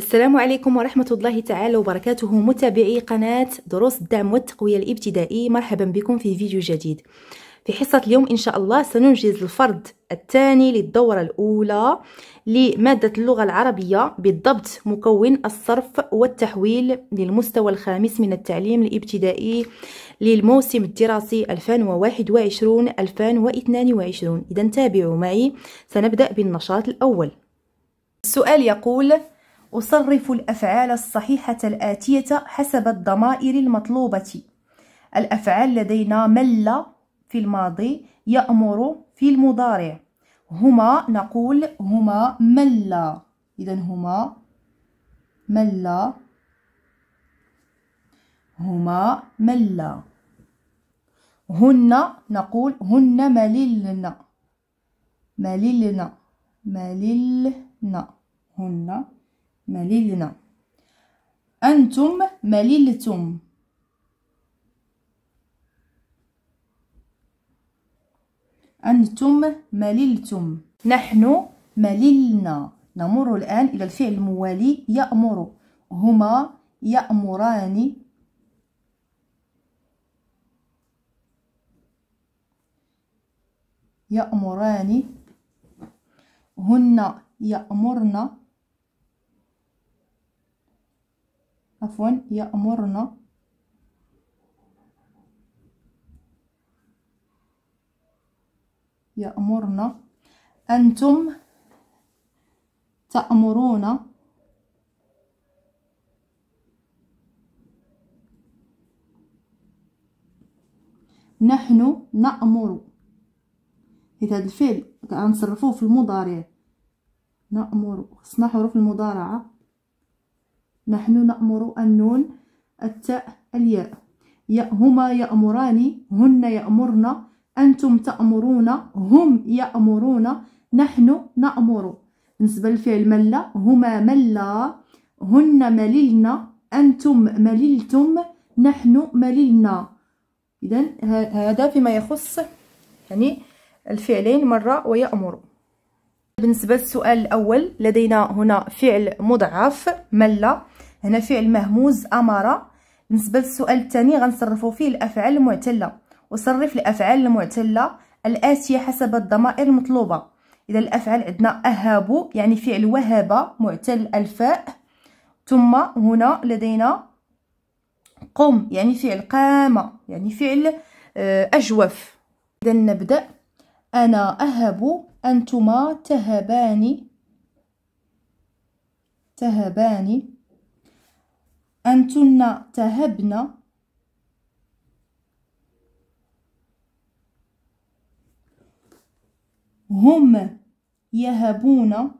السلام عليكم ورحمة الله تعالى وبركاته متابعي قناة دروس الدعم والتقوية الابتدائي مرحبا بكم في فيديو جديد في حصة اليوم إن شاء الله سننجز الفرض الثاني للدورة الأولى لمادة اللغة العربية بالضبط مكون الصرف والتحويل للمستوى الخامس من التعليم الابتدائي للموسم الدراسي 2021-2022 إذا تابعوا معي سنبدأ بالنشاط الأول السؤال يقول أصرف الأفعال الصحيحة الآتية حسب الضمائر المطلوبة الأفعال لدينا مل في الماضي يأمر في المضارع هما نقول هما ملا إذا هما ملا هما ملا هن نقول هن مللن مللن مللن هن مللنا أنتم مللتم أنتم مللتم نحن مللنا نمر الآن إلى الفعل الموالي يأمر هما يأمران يأمران هن يأمرن عفوا يأمرنا يأمرنا أنتم تأمرون نحن نأمر إذا الفعل غنصرفوه في المضارع نأمر خصنا حروف المضارعة نحن نأمر النون التاء الياء يا هما يأمران هن يأمرن أنتم تأمرون هم يأمرون نحن نأمر بالنسبة للفعل ملا هما ملا هن مللنا أنتم مللتم نحن مللنا إذا هذا فيما يخص يعني الفعلين مرة ويأمر بالنسبة للسؤال الأول لدينا هنا فعل مضعف ملا هنا فعل مهموز امر بالنسبه للسؤال الثاني غنصرفوا فيه الافعال المعتله وصرف الافعال المعتله الاتيه حسب الضمائر المطلوبه اذا الافعال عندنا اهاب يعني فعل وهب معتل الفاء ثم هنا لدينا قم يعني فعل قام يعني فعل آه، اجوف اذا نبدا انا اهب انتما تهباني تهباني أنتن تهبن هم يهبون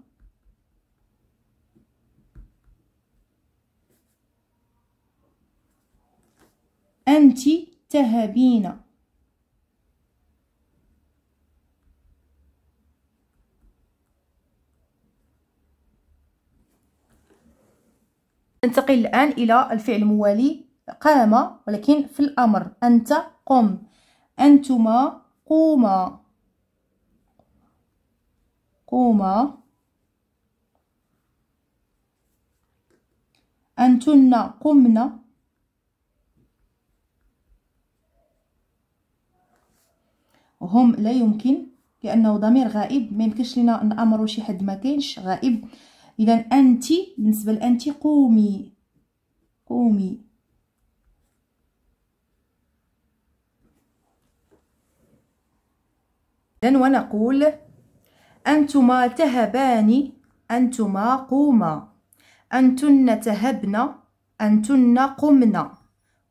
أنت تهبين ننتقل الآن إلى الفعل الموالي قام ولكن في الأمر أنت قم أنتما قوما قوما أنتن قمنا هم لا يمكن لأنه ضمير غائب ما يمكنش لنا أمر شي حد ما كاينش غائب اذا انت بالنسبه لانت قومي قومي اذا ونقول انتما تهبان انتما قوما انتن تهبن انتن قمنا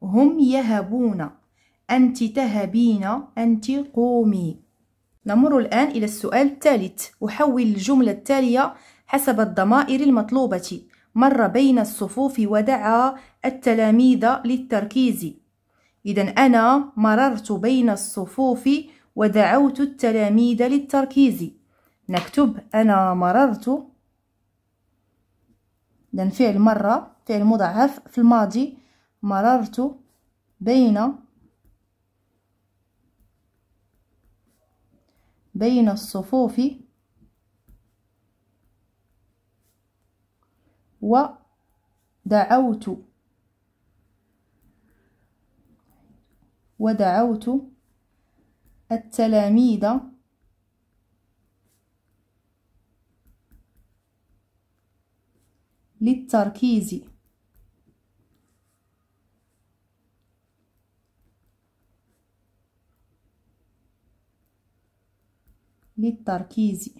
هم يهبون أنت تهبين أنت قومي نمر الآن إلى السؤال الثالث أحول الجملة التالية حسب الضمائر المطلوبة مر بين الصفوف ودعا التلاميذ للتركيز إذا أنا مررت بين الصفوف ودعوت التلاميذ للتركيز نكتب أنا مررت إذن فعل مرة فعل مضاعف في الماضي مررت بين بين الصفوف ودعوت ودعوت التلاميذ للتركيز للتركيز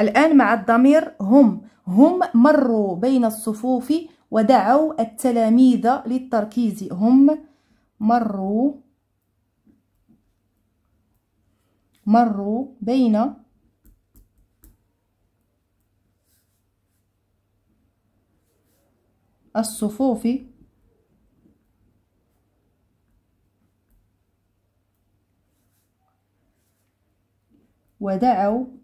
الآن مع الضمير هم هم مروا بين الصفوف ودعوا التلاميذ للتركيز هم مروا مروا بين الصفوف ودعوا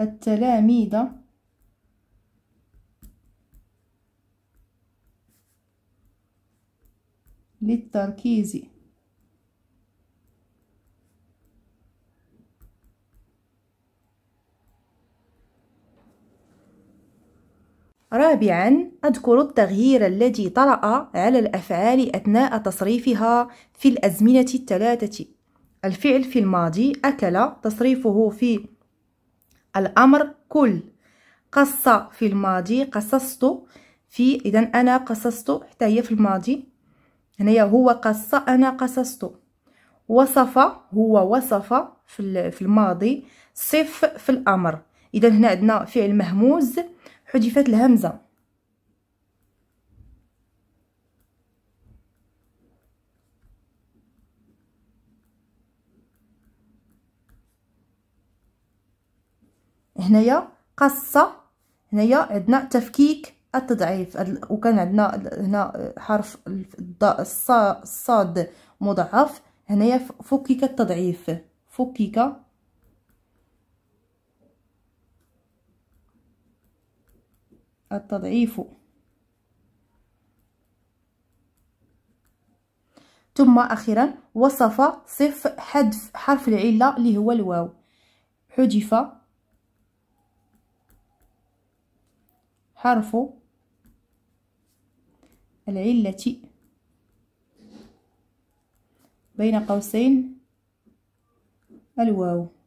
التلاميذ للتركيز رابعا أذكر التغيير الذي طرأ على الأفعال أثناء تصريفها في الأزمنة الثلاثة الفعل في الماضي أكل تصريفه في الأمر كل قص في الماضي قصصت في إذا أنا قصصت حتى هي في الماضي هنايا هو قص أنا قصصت وصف هو وصف في الماضي صف في الأمر إذا هنا عندنا فعل مهموز حذفت الهمزة هنايا قصه هنايا عندنا تفكيك التضعيف وكان عندنا هنا حرف الصاد مضعف هنايا فكك التضعيف فكك التضعيف ثم اخيرا وصف صف حذف حرف العله اللي هو الواو حذف حرف العلة بين قوسين الواو